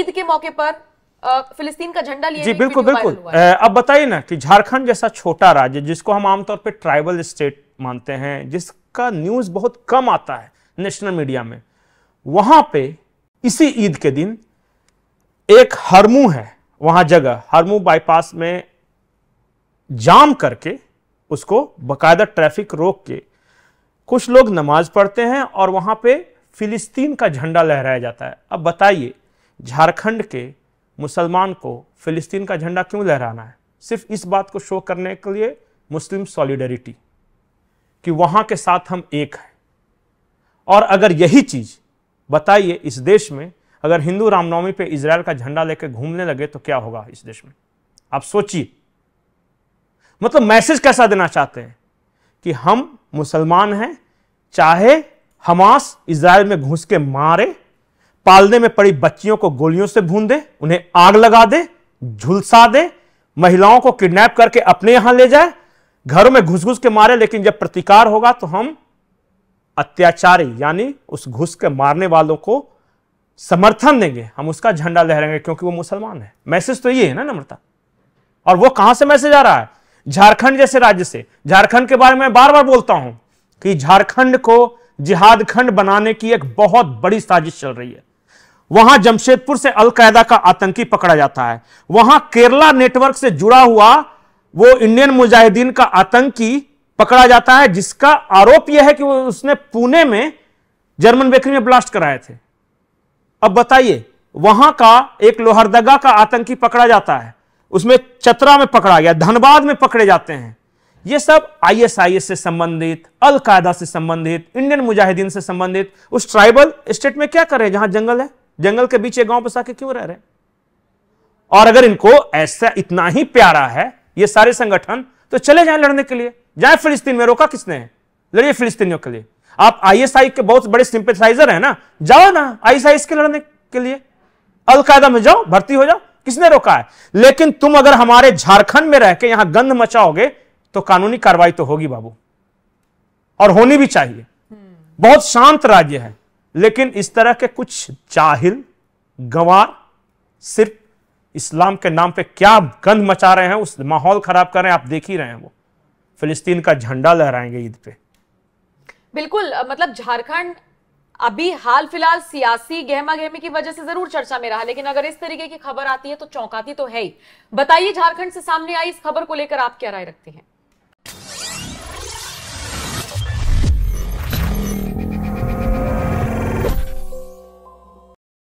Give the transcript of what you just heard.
ईद के मौके पर फिलिस्तीन का झंडा लिया जी बिल्कुल बिल्कुल अब बताइए ना कि झारखंड जैसा छोटा राज्य जिसको हम आमतौर पर ट्राइबल स्टेट मानते हैं जिसका न्यूज बहुत कम आता है नेशनल मीडिया में वहां पे इसी ईद के दिन एक हरमू है वहां जगह हरमू बाईपास में जाम करके उसको बकायदा ट्रैफिक रोक के कुछ लोग नमाज पढ़ते हैं और वहां पे फिलिस्तीन का झंडा लहराया जाता है अब बताइए झारखंड के मुसलमान को फिलिस्तीन का झंडा क्यों लहराना है सिर्फ इस बात को शो करने के लिए मुस्लिम सॉलिडरिटी कि वहाँ के साथ हम एक हैं और अगर यही चीज़ बताइए इस देश में अगर हिंदू रामनवमी पे इसराइल का झंडा लेकर घूमने लगे तो क्या होगा इस देश में आप सोचिए मतलब मैसेज कैसा देना चाहते हैं कि हम मुसलमान हैं चाहे हमास इसराइल में घुस के मारे पालने में पड़ी बच्चियों को गोलियों से भून दे उन्हें आग लगा दे झुलसा दे महिलाओं को किडनैप करके अपने यहां ले जाए घरों में घुस घुस के मारे लेकिन जब प्रतिकार होगा तो हम अत्याचारी यानी उस घुस के मारने वालों को समर्थन देंगे हम उसका झंडा लहराएंगे क्योंकि वो मुसलमान है मैसेज तो ये है ना नम्रता और वो कहां से मैसेज आ रहा है झारखंड जैसे राज्य से झारखंड के बारे में बार बार बोलता हूं कि झारखंड को जिहादखंड बनाने की एक बहुत बड़ी साजिश चल रही है वहां जमशेदपुर से अलकायदा का आतंकी पकड़ा जाता है वहां केरला नेटवर्क से जुड़ा हुआ वो इंडियन मुजाहिदीन का आतंकी पकड़ा जाता है जिसका आरोप यह है कि उसने पुणे में जर्मन बेकरी में ब्लास्ट कराए थे अब बताइए वहां का एक लोहरदगा का आतंकी पकड़ा जाता है उसमें चतरा में पकड़ा गया धनबाद में पकड़े जाते हैं ये सब आईएसआईएस से संबंधित अलकायदा से संबंधित इंडियन मुजाहिदीन से संबंधित उस ट्राइबल स्टेट में क्या करें जहां जंगल है जंगल के बीच एक गांव बसा के क्यों रह रहे और अगर इनको ऐसा इतना ही प्यारा है ये सारे संगठन तो चले जाए लड़ने के लिए जाए फिलिस्तीन में रोका किसने है लड़िए फिलिस्तीनियों के लिए आप आईएसआई के बहुत बड़े सिंपेसाइजर हैं ना जाओ ना आईएसआई के लड़ने के लिए अलकायदा में जाओ भर्ती हो जाओ किसने रोका है लेकिन तुम अगर हमारे झारखंड में रह के यहां गंध मचाओगे तो कानूनी कार्रवाई तो होगी बाबू और होनी भी चाहिए हम्म। बहुत शांत राज्य है लेकिन इस तरह के कुछ जाहिल गंवार सिर्फ इस्लाम के नाम पे क्या गंध मचा रहे हैं उस माहौल खराब कर रहे हैं आप देख ही रहे हैं वो फिलिस्तीन का झंडा लहराएंगे ईद पे बिल्कुल मतलब झारखंड अभी हाल फिलहाल सियासी गहमा गहमी की वजह से जरूर चर्चा में रहा लेकिन अगर इस तरीके की खबर आती है तो चौंकाती तो है ही बताइए झारखंड से सामने आई इस खबर को लेकर आप क्या राय रखते हैं